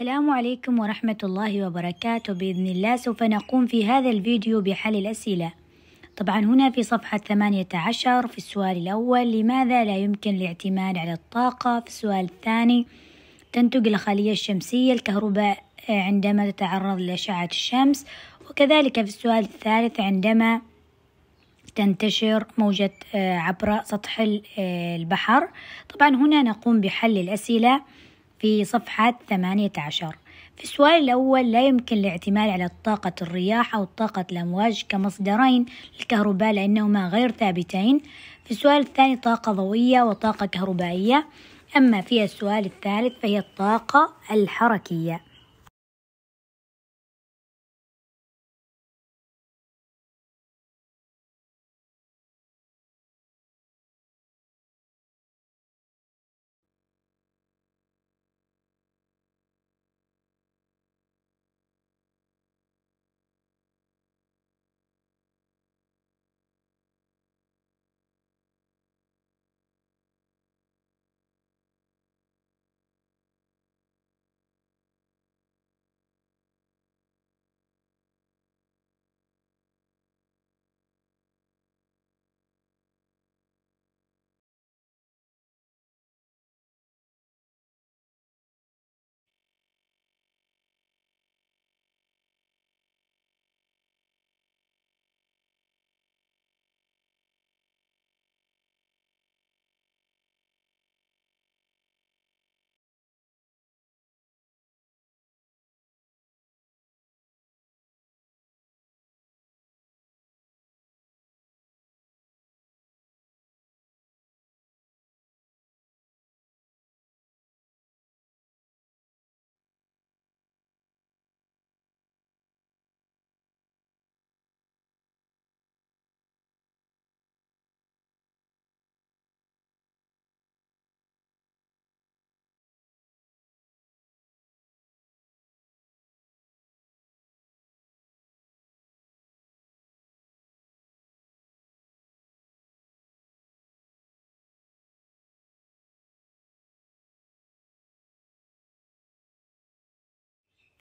السلام عليكم ورحمة الله وبركاته بإذن الله سوف نقوم في هذا الفيديو بحل الأسئلة طبعا هنا في صفحة 18 في السؤال الأول لماذا لا يمكن الاعتماد على الطاقة في السؤال الثاني تنتج الخلية الشمسية الكهرباء عندما تتعرض لأشعة الشمس وكذلك في السؤال الثالث عندما تنتشر موجة آه، عبر سطح آه، البحر طبعا هنا نقوم بحل الأسئلة في صفحة 18 في السؤال الأول لا يمكن الاعتماد على طاقة الرياح أو طاقة الأمواج كمصدرين للكهرباء لأنهما غير ثابتين في السؤال الثاني طاقة ضوئية وطاقة كهربائية أما في السؤال الثالث فهي الطاقة الحركية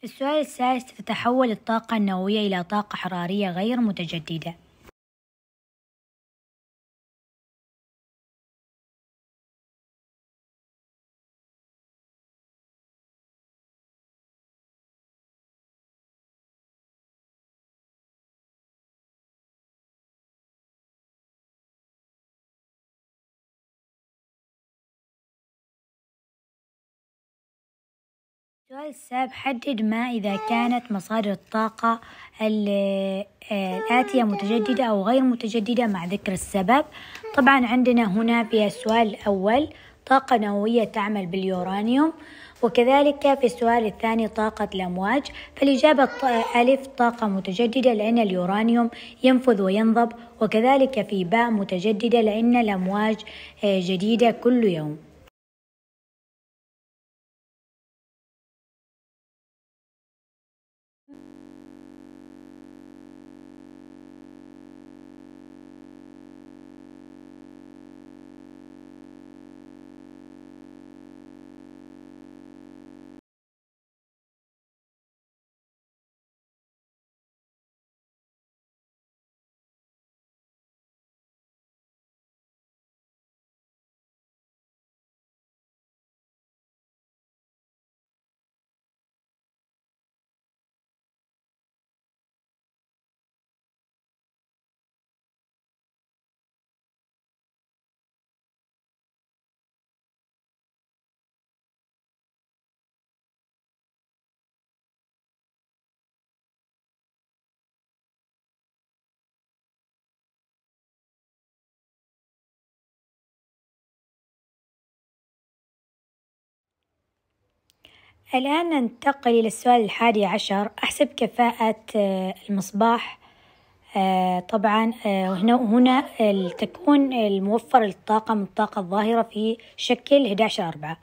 السؤال السادس تتحول الطاقة النووية إلى طاقة حرارية غير متجددة السؤال السابع حدد ما إذا كانت مصادر الطاقة آه، الآتية متجددة أو غير متجددة مع ذكر السبب طبعا عندنا هنا في السؤال الأول طاقة نووية تعمل باليورانيوم وكذلك في السؤال الثاني طاقة الأمواج فالإجابة ألف طاقة متجددة لأن اليورانيوم ينفذ وينضب وكذلك في باء متجددة لأن الأمواج آه، جديدة كل يوم الآن ننتقل إلى السؤال الحادي عشر أحسب كفاءة آه، المصباح آه، طبعا آه، هنا هنا تكون الموفر للطاقة من الطاقة الظاهرة في شكل 11 أربعة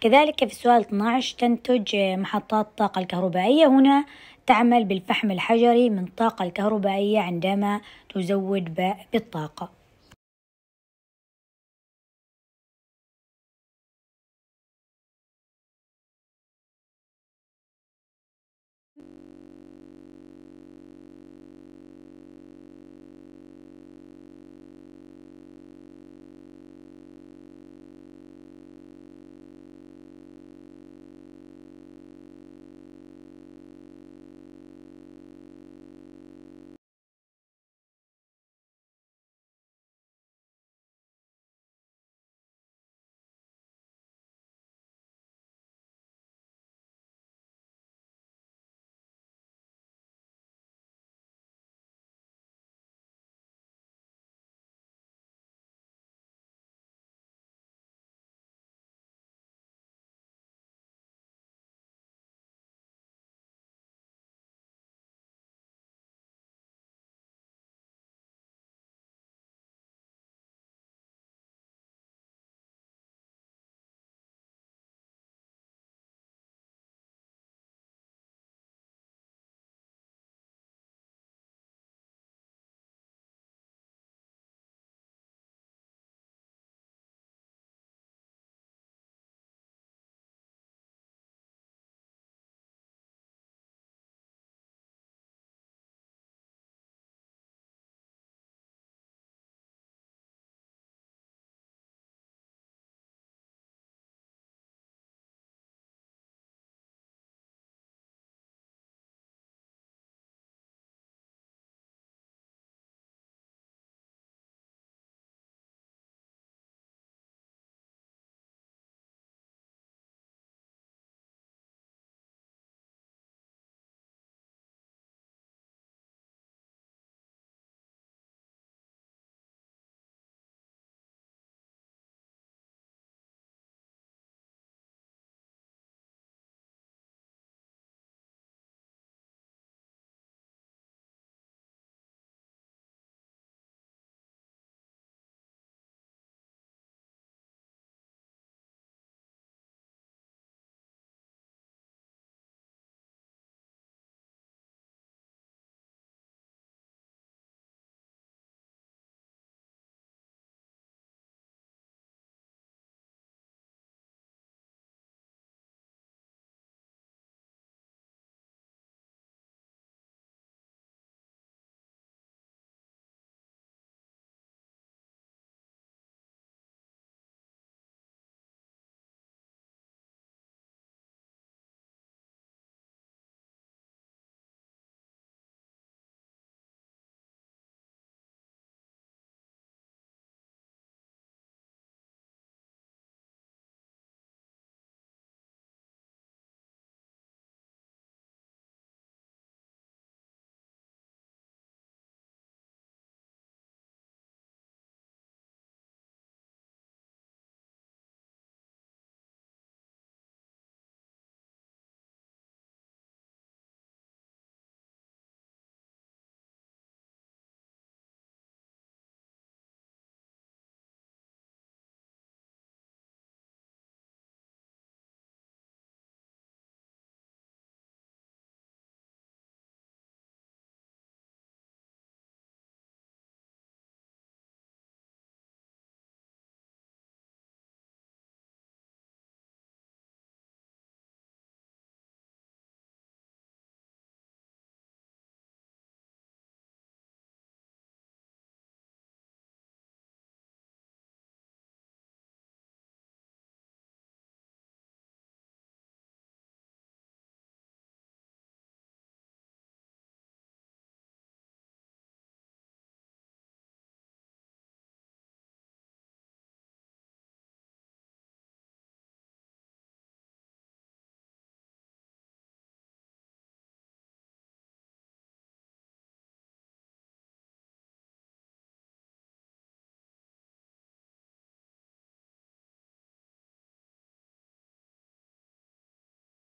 كذلك في السؤال 12 تنتج محطات الطاقة الكهربائية هنا تعمل بالفحم الحجري من الطاقة الكهربائية عندما تزود بالطاقة